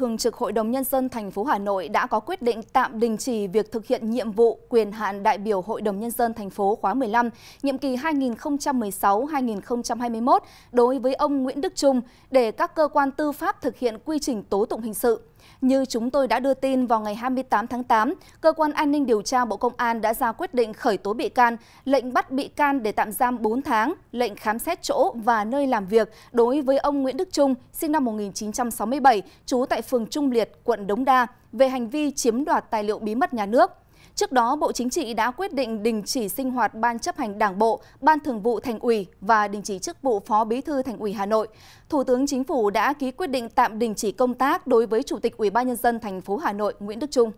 Thường trực Hội đồng Nhân dân thành phố Hà Nội đã có quyết định tạm đình chỉ việc thực hiện nhiệm vụ quyền hạn đại biểu Hội đồng Nhân dân thành phố khóa 15, nhiệm kỳ 2016-2021 đối với ông Nguyễn Đức Trung để các cơ quan tư pháp thực hiện quy trình tố tụng hình sự. Như chúng tôi đã đưa tin vào ngày 28 tháng 8, Cơ quan An ninh Điều tra Bộ Công an đã ra quyết định khởi tố bị can, lệnh bắt bị can để tạm giam 4 tháng, lệnh khám xét chỗ và nơi làm việc đối với ông Nguyễn Đức Trung, sinh năm 1967, trú tại phường Trung Liệt, quận Đống Đa, về hành vi chiếm đoạt tài liệu bí mật nhà nước. Trước đó, Bộ Chính trị đã quyết định đình chỉ sinh hoạt Ban chấp hành Đảng Bộ, Ban Thường vụ Thành ủy và đình chỉ chức vụ Phó Bí thư Thành ủy Hà Nội. Thủ tướng Chính phủ đã ký quyết định tạm đình chỉ công tác đối với Chủ tịch Ủy ban nhân dân thành phố Hà Nội Nguyễn Đức Trung.